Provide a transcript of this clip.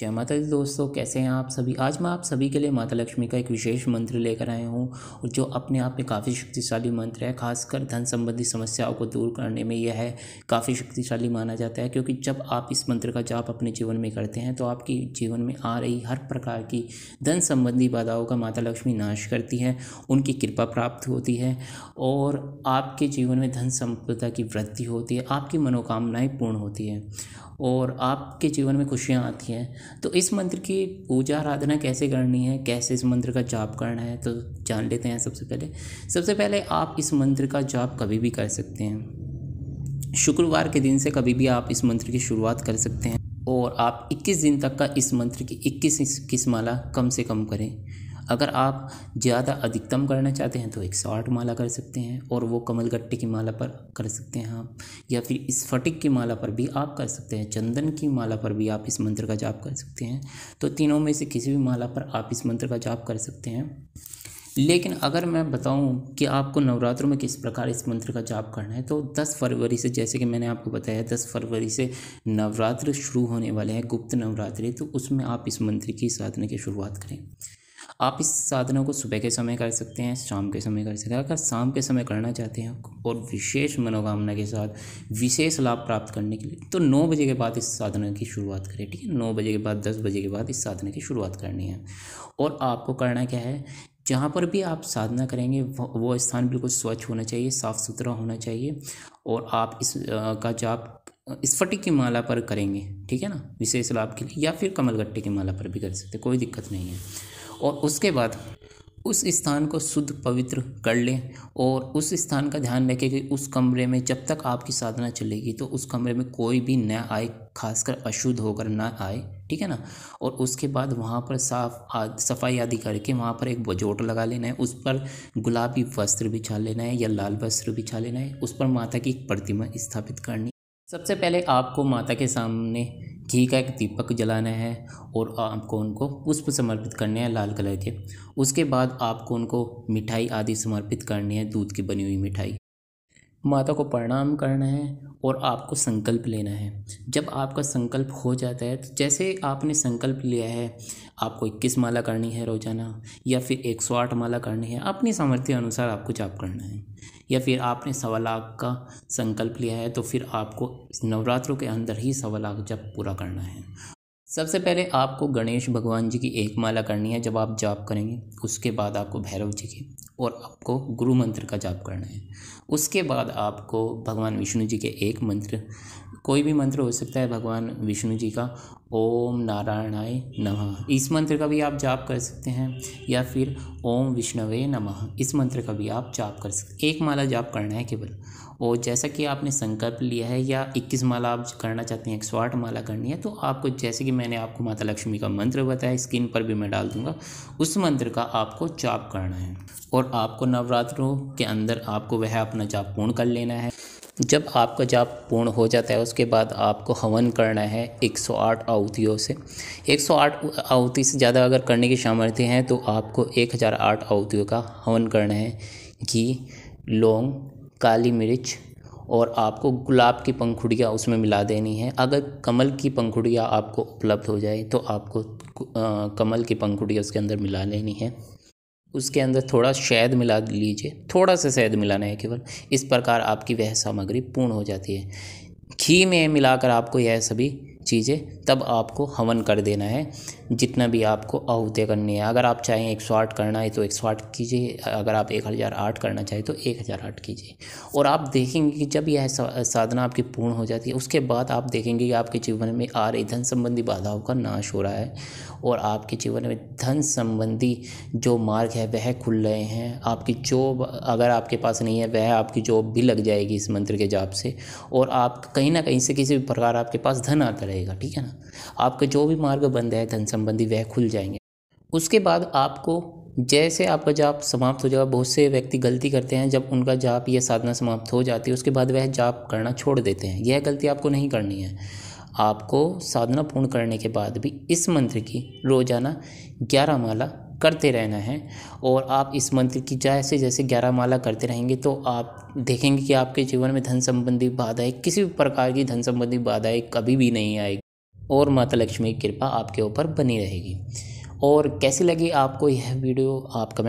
जय माता दी दोस्तों कैसे हैं आप सभी आज मैं आप सभी के लिए माता लक्ष्मी का एक विशेष मंत्र लेकर आया हूँ और जो अपने आप में काफ़ी शक्तिशाली मंत्र है खासकर धन संबंधी समस्याओं को दूर करने में यह है काफ़ी शक्तिशाली माना जाता है क्योंकि जब आप इस मंत्र का जाप अपने जीवन में करते हैं तो आपकी जीवन में आ रही हर प्रकार की धन संबंधी बाधाओं का माता लक्ष्मी नाश करती है उनकी कृपा प्राप्त होती है और आपके जीवन में धन संपदा की वृद्धि होती है आपकी मनोकामनाएँ पूर्ण होती है और आपके जीवन में खुशियाँ आती हैं तो इस मंत्र की पूजा आराधना कैसे करनी है कैसे इस मंत्र का जाप करना है तो जान लेते हैं सबसे पहले सबसे पहले आप इस मंत्र का जाप कभी भी कर सकते हैं शुक्रवार के दिन से कभी भी आप इस मंत्र की शुरुआत कर सकते हैं और आप 21 दिन तक का इस मंत्र की 21 किस्माला माला कम से कम करें अगर आप ज़्यादा अधिकतम करना चाहते हैं तो एक सौ आठ माला कर सकते हैं और वो कमल गट्टे की माला पर कर सकते हैं आप या फिर स्फटिक की माला पर भी आप कर सकते हैं चंदन की माला पर भी आप इस मंत्र का जाप कर सकते हैं तो तीनों में से किसी भी माला पर आप इस मंत्र का जाप कर सकते हैं लेकिन अगर मैं बताऊं कि आपको नवरात्रों में किस प्रकार इस मंत्र का जाप करना है तो 10 फरवरी से जैसे कि मैंने आपको बताया 10 फरवरी से नवरात्र शुरू होने वाले हैं गुप्त नवरात्रि तो उसमें आप इस मंत्र की साधना की शुरुआत करें आप इस साधना को सुबह के समय कर सकते हैं शाम के समय कर सकते हैं अगर शाम के समय करना चाहते हैं और विशेष मनोकामना के साथ विशेष लाभ प्राप्त करने के लिए तो नौ बजे के बाद इस साधना की शुरुआत करें ठीक है नौ बजे के बाद दस बजे के बाद इस साधना की शुरुआत करनी है और आपको करना क्या है जहाँ पर भी आप साधना करेंगे वो स्थान बिल्कुल स्वच्छ होना चाहिए साफ़ सुथरा होना चाहिए और आप इस का जाप स्फटिक की माला पर करेंगे ठीक है ना विशेष लाभ के लिए या फिर कमलगट्टे की माला पर भी कर सकते कोई दिक्कत नहीं है और उसके बाद उस स्थान को शुद्ध पवित्र कर लें और उस स्थान का ध्यान रखें कि उस कमरे में जब तक आपकी साधना चलेगी तो उस कमरे में कोई भी न आए खासकर अशुद्ध होकर ना आए ठीक है ना और उसके बाद वहाँ पर साफ आद, सफाई आदि करके वहाँ पर एक बजोट लगा लेना है उस पर गुलाबी वस्त्र बिछा लेना है या लाल वस्त्र बिछा लेना है उस पर माता की प्रतिमा स्थापित करनी सबसे पहले आपको माता के सामने घी का एक दीपक जलाना है और आपको उनको पुष्प समर्पित करने हैं लाल कलर के उसके बाद आपको उनको मिठाई आदि समर्पित करनी है दूध की बनी हुई मिठाई माता को प्रणाम करना है और आपको संकल्प लेना है जब आपका संकल्प हो जाता है तो जैसे आपने संकल्प लिया है आपको इक्कीस माला करनी है रोज़ाना या फिर एक सौ आठ माला करनी है अपनी सामर्थ्य अनुसार आपको जाप करना है या फिर आपने सवा लाख का संकल्प लिया है तो फिर आपको नवरात्रों के अंदर ही सवा लाख जप पूरा करना है सबसे पहले आपको गणेश भगवान जी की एक माला करनी है जब आप जाप करेंगे उसके बाद आपको भैरव जी की और आपको गुरु मंत्र का जाप करना है उसके बाद आपको भगवान विष्णु जी के एक मंत्र कोई भी मंत्र हो सकता है भगवान विष्णु जी का ओम नारायणाय नमः इस मंत्र का भी आप जाप कर सकते हैं या फिर ओम विष्णवे नमः इस मंत्र का भी आप जाप कर सकते हैं एक माला जाप करना है केवल और जैसा कि आपने संकल्प लिया है या 21 माला आप करना चाहते हैं एक सौ माला करनी है तो आपको जैसे कि मैंने आपको माता लक्ष्मी का मंत्र बताया स्क्रीन पर भी मैं डाल दूंगा उस मंत्र का आपको जाप करना है और आपको नवरात्रों के अंदर आपको वह अपना जाप पूर्ण कर लेना है जब आपका जाप पूर्ण हो जाता है उसके बाद आपको हवन करना है 108 आहुतियों से 108 आहुति से ज़्यादा अगर करने की सामर्थ्य है तो आपको 1008 आहुतियों का हवन करना है घी लौंग काली मिर्च और आपको गुलाब की पंखुड़िया उसमें मिला देनी है अगर कमल की पंखुड़िया आपको उपलब्ध हो जाए तो आपको कमल की पंखुड़िया उसके अंदर मिला लेनी है उसके अंदर थोड़ा शहद मिला लीजिए थोड़ा सा शहद मिलाना है केवल इस प्रकार आपकी वह सामग्री पूर्ण हो जाती है घी में मिलाकर आपको यह सभी चीज़ें तब आपको हवन कर देना है जितना भी आपको आहुतें करनी है अगर आप चाहें एक सौ आठ करना है तो एक सौ आठ कीजिए अगर आप एक हज़ार आठ करना चाहें तो एक हज़ार आठ कीजिए और आप देखेंगे कि जब यह साधना आपकी पूर्ण हो जाती है उसके बाद आप देखेंगे कि आपके जीवन में आ रही धन संबंधी बाधाओं का नाश हो रहा है और आपके जीवन में धन संबंधी जो मार्ग है वह खुल रहे हैं आपकी जॉब अगर आपके पास नहीं है वह आपकी जॉब भी लग जाएगी इस मंत्र के जाप से और आप कहीं ना कहीं से किसी भी प्रकार आपके पास धन आता रहेगा ठीक है ना आपके जो भी मार्ग बंद है धन संबंधी वह खुल जाएंगे उसके बाद आपको जैसे आपका जाप समाप्त हो जाएगा बहुत से व्यक्ति गलती करते हैं जब उनका जाप या साधना समाप्त हो जाती है उसके बाद वह जाप करना छोड़ देते हैं यह गलती आपको नहीं करनी है आपको साधना पूर्ण करने के बाद भी इस मंत्र की रोज़ाना ग्यारह माला करते रहना है और आप इस मंत्र की जैसे जैसे ग्यारह माला करते रहेंगे तो आप देखेंगे कि आपके जीवन में धन संबंधी बाधाएँ किसी भी प्रकार की धन संबंधी बाधाएँ कभी भी नहीं आएगी और माता लक्ष्मी की कृपा आपके ऊपर बनी रहेगी और कैसी लगी आपको यह वीडियो आप कमेंट